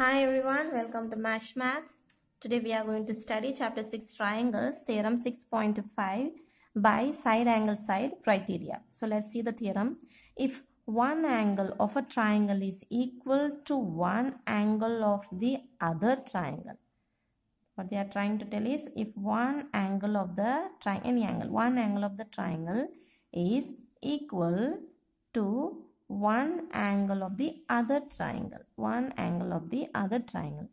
Hi everyone, welcome to Mash Math. Today we are going to study chapter 6 triangles, theorem 6.5 by side angle side criteria. So let's see the theorem. If one angle of a triangle is equal to one angle of the other triangle. What they are trying to tell is if one angle of the triangle, any angle, one angle of the triangle is equal to one angle of the other triangle one angle of the other triangle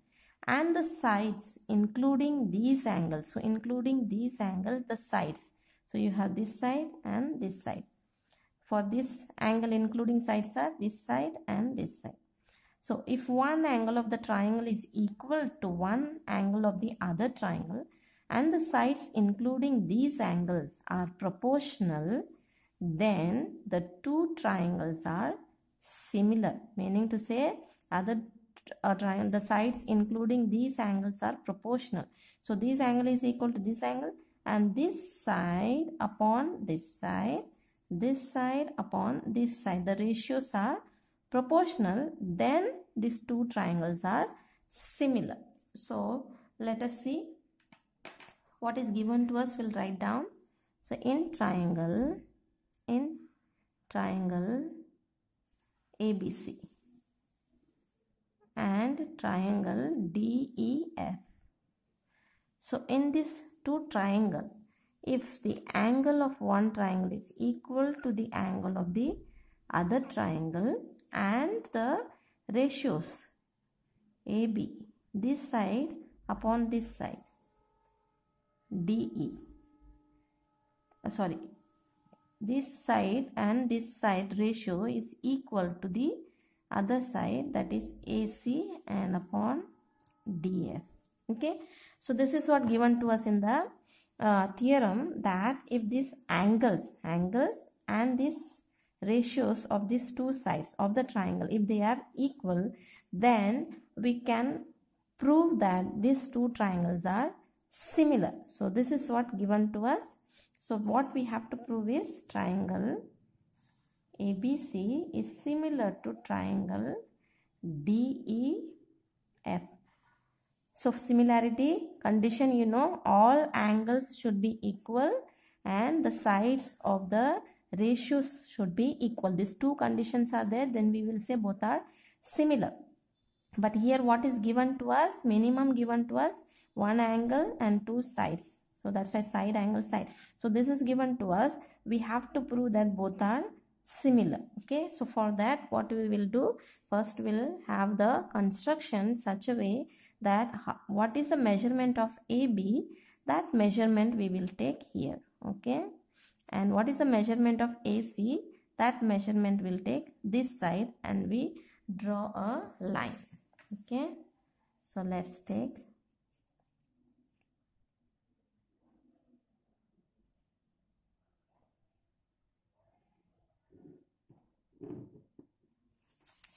and the sides including these angles so including these angle the sides so you have this side and this side for this angle including sides are this side and this side so if one angle of the triangle is equal to one angle of the other triangle and the sides including these angles are proportional then the two triangles are similar meaning to say other uh, triangle the sides including these angles are proportional so this angle is equal to this angle and this side upon this side this side upon this side the ratios are proportional then these two triangles are similar so let us see what is given to us we'll write down so in triangle in triangle ABC and triangle DEF. So in this two triangle, if the angle of one triangle is equal to the angle of the other triangle and the ratios AB this side upon this side DE sorry this side and this side ratio is equal to the other side that is AC and upon DF. Okay. So this is what given to us in the uh, theorem that if these angles, angles and these ratios of these two sides of the triangle, if they are equal, then we can prove that these two triangles are similar. So this is what given to us so what we have to prove is triangle ABC is similar to triangle DEF. So similarity condition you know all angles should be equal and the sides of the ratios should be equal. These two conditions are there then we will say both are similar. But here what is given to us minimum given to us one angle and two sides so that's why side angle side so this is given to us we have to prove that both are similar okay so for that what we will do first we'll have the construction such a way that what is the measurement of AB that measurement we will take here okay and what is the measurement of AC that measurement will take this side and we draw a line okay so let's take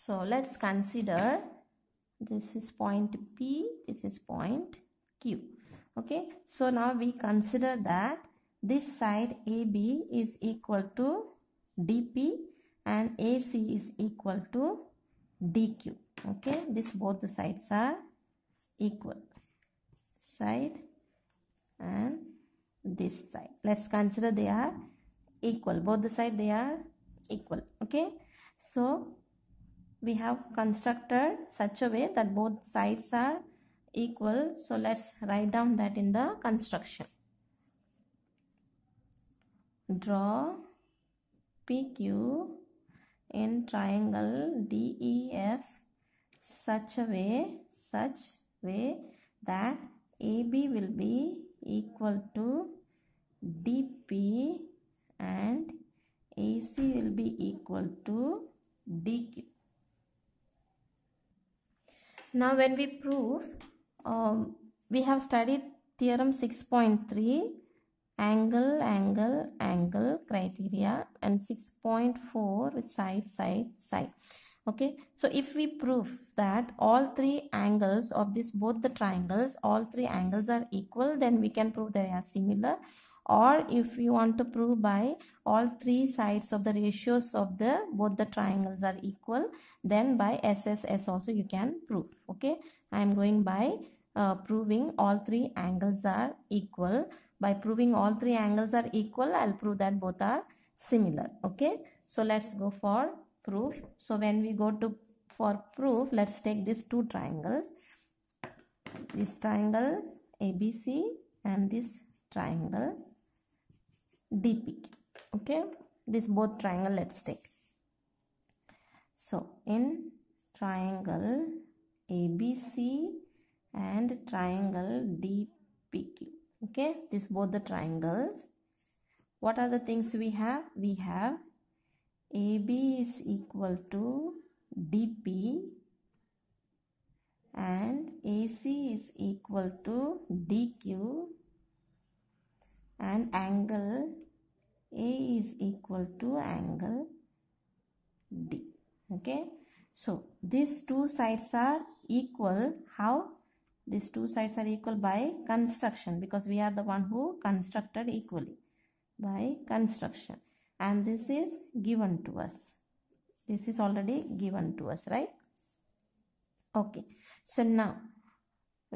So let's consider this is point P, this is point Q. Okay, so now we consider that this side AB is equal to DP and AC is equal to DQ. Okay, this both the sides are equal. Side and this side. Let's consider they are equal. Both the side they are equal. Okay, so we have constructed such a way that both sides are equal so let's write down that in the construction draw pq in triangle def such a way such way that ab will be equal to dp and ac will be equal to dq now when we prove um, we have studied theorem 6.3 angle angle angle criteria and 6.4 side side side okay so if we prove that all three angles of this both the triangles all three angles are equal then we can prove they are similar or if you want to prove by all three sides of the ratios of the both the triangles are equal then by SSS also you can prove okay I am going by uh, proving all three angles are equal by proving all three angles are equal I'll prove that both are similar okay so let's go for proof so when we go to for proof let's take these two triangles this triangle ABC and this triangle DP. Okay, this both triangle let's take. So in triangle ABC and triangle DPQ. Okay, this both the triangles. What are the things we have? We have AB is equal to DP and AC is equal to DQ and angle A is equal to angle D. Okay. So these two sides are equal. How? These two sides are equal by construction because we are the one who constructed equally by construction. And this is given to us. This is already given to us, right? Okay. So now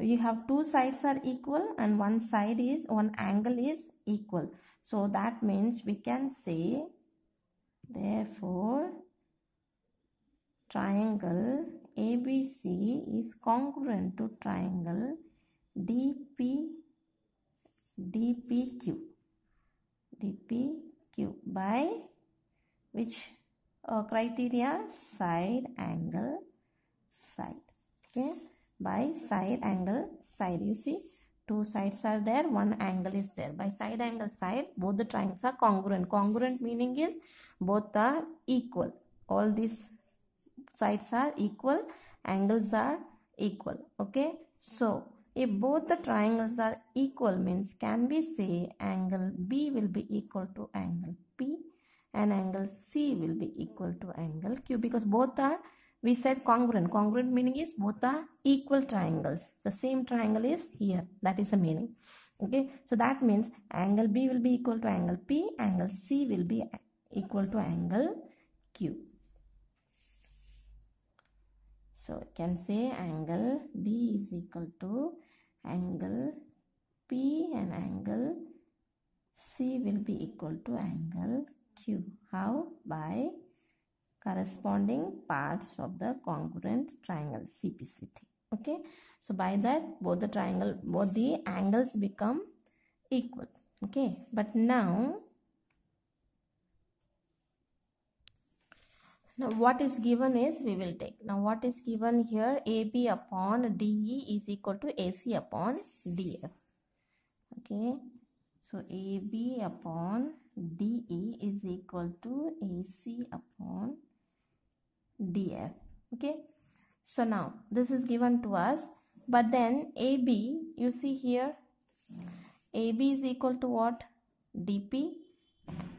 you have two sides are equal and one side is one angle is equal so that means we can say therefore triangle ABC is congruent to triangle DP DPQ DPQ by which uh, criteria side angle side okay by side angle side you see two sides are there one angle is there by side angle side both the triangles are congruent congruent meaning is both are equal all these sides are equal angles are equal okay so if both the triangles are equal means can we say angle B will be equal to angle P and angle C will be equal to angle Q because both are we said congruent. Congruent meaning is both are equal triangles. The same triangle is here. That is the meaning. Okay. So that means angle B will be equal to angle P. Angle C will be equal to angle Q. So you can say angle B is equal to angle P and angle C will be equal to angle Q. How? By corresponding parts of the congruent triangle CPCT. Okay, so by that both the triangle, both the angles become equal. Okay, but now, now what is given is we will take. Now what is given here AB upon DE is equal to AC upon DF. Okay, so AB upon DE is equal to AC upon df okay so now this is given to us but then ab you see here ab is equal to what dp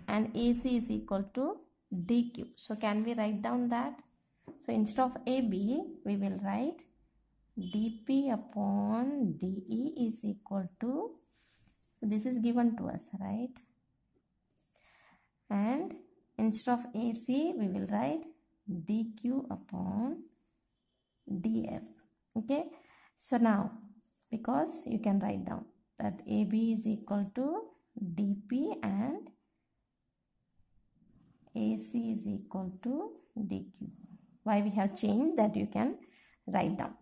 and ac is equal to dq so can we write down that so instead of ab we will write dp upon de is equal to this is given to us right and instead of ac we will write dq upon df okay so now because you can write down that AB is equal to DP and AC is equal to DQ. Why we have changed that you can write down.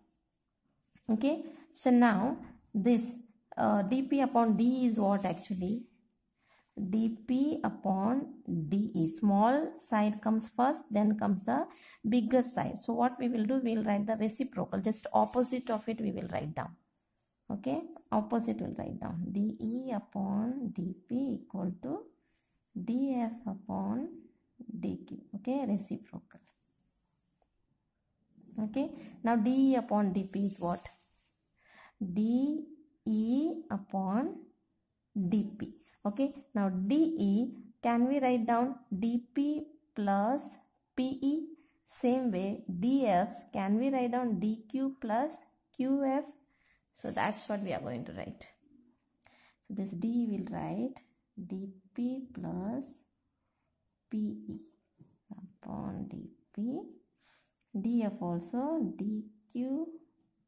Okay. So now this uh, DP upon D is what actually dp upon de. Small side comes first, then comes the bigger side. So what we will do, we will write the reciprocal. Just opposite of it, we will write down. Okay, opposite will write down. dE upon dp equal to df upon dq. Okay, reciprocal. Okay, now dE upon dp is what? dE upon dp Okay, now DE can we write down DP plus PE? Same way DF can we write down DQ plus QF? So that's what we are going to write. So this D will write DP plus PE upon DP. DF also DQ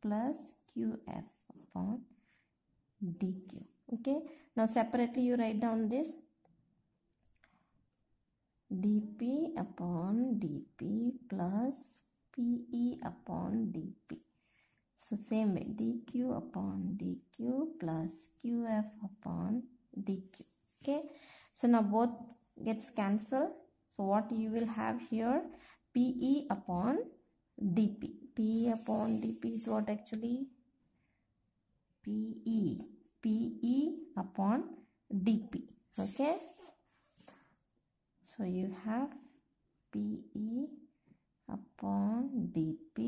plus QF upon DQ okay now separately you write down this dp upon dp plus pe upon dp so same way dq upon dq plus qf upon dq okay so now both gets cancelled so what you will have here pe upon dp pe upon dp is what actually pe PE upon DP okay so you have PE upon DP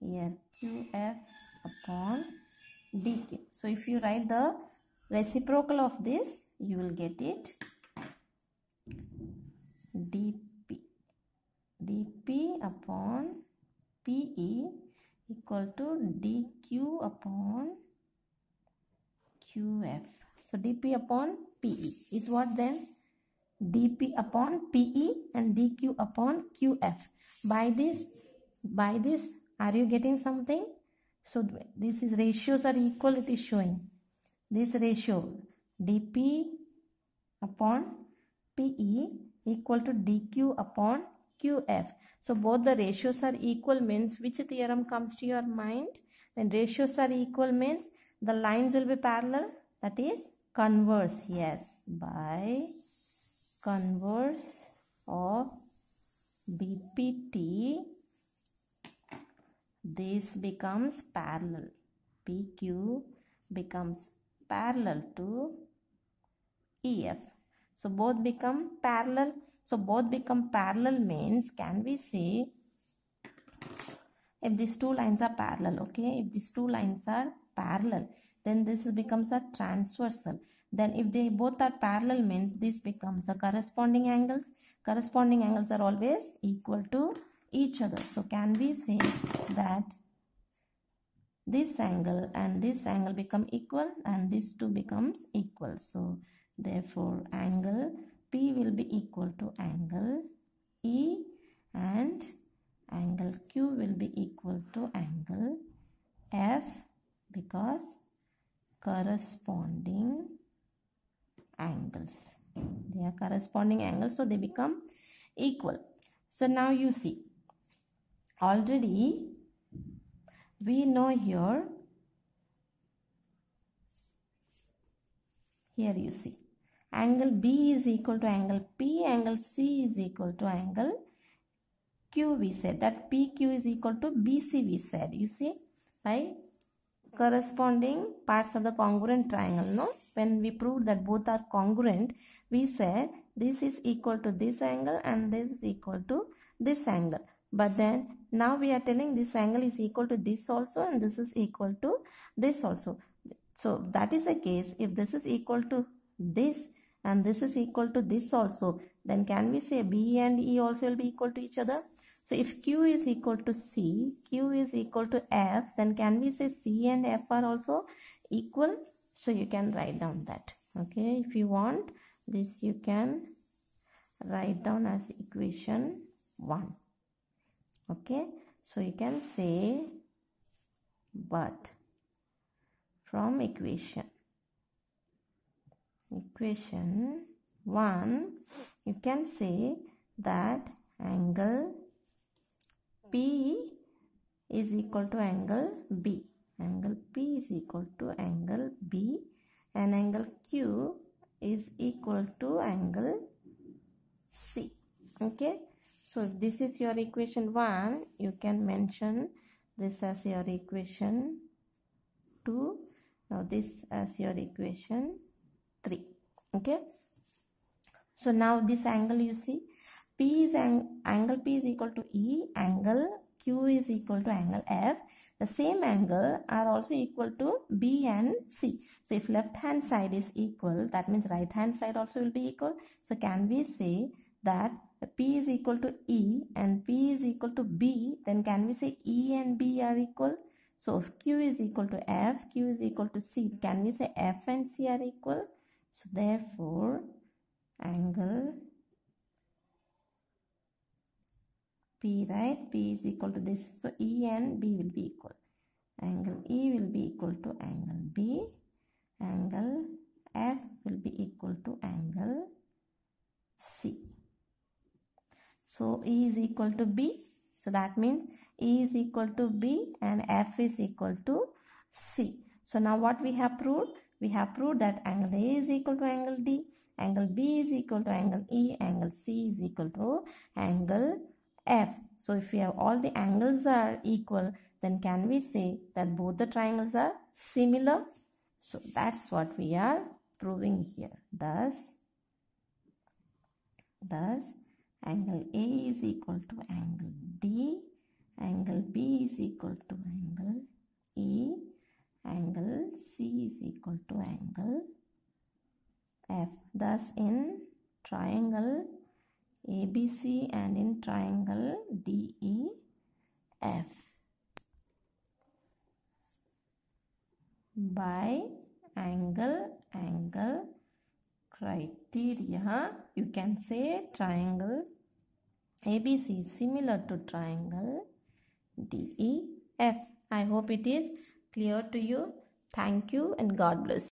here QF upon DQ so if you write the reciprocal of this you will get it dp dp upon pe equal to dq upon QF. So DP upon PE is what then? DP upon PE and DQ upon QF. By this, by this, are you getting something? So this is ratios are equal it is showing. This ratio DP upon PE equal to DQ upon QF. So both the ratios are equal means which theorem comes to your mind? Then ratios are equal means the lines will be parallel that is converse yes by converse of BPT this becomes parallel PQ becomes parallel to EF so both become parallel so both become parallel means can we say if these two lines are parallel okay if these two lines are parallel then this becomes a transversal then if they both are parallel means this becomes a corresponding angles corresponding angles are always equal to each other so can we say that this angle and this angle become equal and this two becomes equal so therefore angle p will be equal to angle e and angle q will be equal to angle f because corresponding angles they are corresponding angles so they become equal so now you see already we know here here you see angle B is equal to angle P angle C is equal to angle Q we said that PQ is equal to BC we said you see by corresponding parts of the congruent triangle no when we proved that both are congruent we said this is equal to this angle and this is equal to this angle but then now we are telling this angle is equal to this also and this is equal to this also so that is the case if this is equal to this and this is equal to this also then can we say b and e also will be equal to each other so if Q is equal to C, Q is equal to F, then can we say C and F are also equal? So you can write down that. Okay, if you want this, you can write down as equation 1. Okay, so you can say but from equation equation 1 you can say that angle P is equal to angle B. Angle P is equal to angle B and angle Q is equal to angle C. Okay. So if this is your equation 1, you can mention this as your equation 2. Now this as your equation 3. Okay. So now this angle you see P is ang angle P is equal to E, angle Q is equal to angle F. The same angle are also equal to B and C. So if left hand side is equal, that means right hand side also will be equal. So can we say that P is equal to E and P is equal to B, then can we say E and B are equal? So if Q is equal to F, Q is equal to C, can we say F and C are equal? So therefore, angle P, right? P is equal to this. So E and B will be equal. Angle E will be equal to angle B. Angle F will be equal to angle C. So E is equal to B. So that means E is equal to B and F is equal to C. So now what we have proved? We have proved that angle A is equal to angle D, angle B is equal to angle E, angle C is equal to angle f. So if we have all the angles are equal, then can we say that both the triangles are similar? So that's what we are proving here. Thus, thus angle A is equal to angle D, angle B is equal to angle E, angle C is equal to angle F. Thus in triangle ABC and in triangle DEF by angle angle criteria you can say triangle ABC similar to triangle DEF I hope it is clear to you thank you and God bless